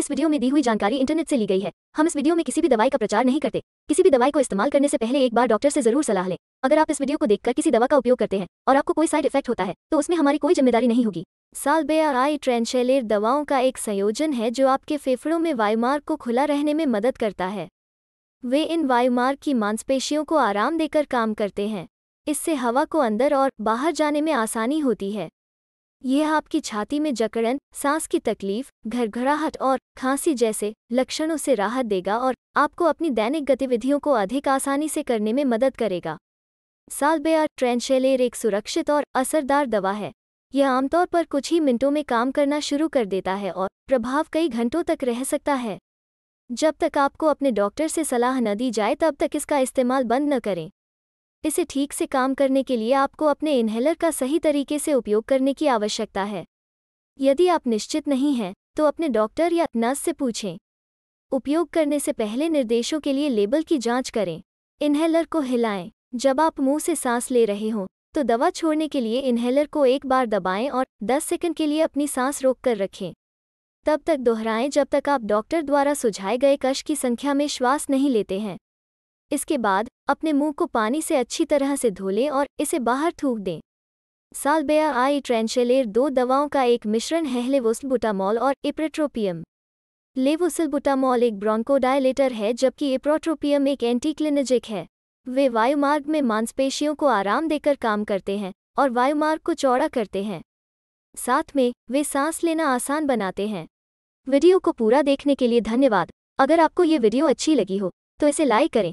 इस वीडियो में दी हुई जानकारी इंटरनेट से ली गई है हम इस वीडियो में किसी भी दवाई का प्रचार नहीं करते किसी भी दवाई को इस्तेमाल करने से पहले एक बार डॉक्टर से जरूर सलाह लें अगर आप इस वीडियो को देखकर किसी दवा का उपयोग करते हैं और आपको कोई साइड इफेक्ट होता है तो उसमें हमारी कोई जिम्मेदारी नहीं होगी आई ट्रेंशेलेर दवाओं का एक संयोजन है जो आपके फेफड़ों में वायुमार्ग को खुला रहने में मदद करता है वे इन वायुमार्ग की मांसपेशियों को आराम देकर काम करते हैं इससे हवा को अंदर और बाहर जाने में आसानी होती है यह आपकी छाती में जकड़न सांस की तकलीफ घरघराहट और खांसी जैसे लक्षणों से राहत देगा और आपको अपनी दैनिक गतिविधियों को अधिक आसानी से करने में मदद करेगा सालबेयर ट्रेंशेलेर एक सुरक्षित और असरदार दवा है यह आमतौर पर कुछ ही मिनटों में काम करना शुरू कर देता है और प्रभाव कई घंटों तक रह सकता है जब तक आपको अपने डॉक्टर से सलाह न दी जाए तब तक इसका इस्तेमाल बंद न करें इसे ठीक से काम करने के लिए आपको अपने इन्हेलर का सही तरीके से उपयोग करने की आवश्यकता है यदि आप निश्चित नहीं हैं तो अपने डॉक्टर या नर्स से पूछें उपयोग करने से पहले निर्देशों के लिए लेबल की जांच करें इन्हेलर को हिलाएं जब आप मुंह से सांस ले रहे हों तो दवा छोड़ने के लिए इन्हेलर को एक बार दबाएं और 10 सेकंड के लिए अपनी सांस रोक कर रखें तब तक दोहराएं जब तक आप डॉक्टर द्वारा सुझाए गए कश की संख्या में श्वास नहीं लेते हैं इसके बाद अपने मुंह को पानी से अच्छी तरह से धो लें और इसे बाहर थूक दें सालबेया आई ट्रेंशेलेर दो दवाओं का एक मिश्रण है लेवोसलबुटामॉल और इप्रेट्रोपियम लेवोसलबुटामॉल एक ब्रोंकोडायलेटर है जबकि इप्रोट्रोपियम एक एंटीक्लिनजिक है वे वायुमार्ग में मांसपेशियों को आराम देकर काम करते हैं और वायुमार्ग को चौड़ा करते हैं साथ में वे सांस लेना आसान बनाते हैं वीडियो को पूरा देखने के लिए धन्यवाद अगर आपको ये वीडियो अच्छी लगी हो तो इसे लाइक करें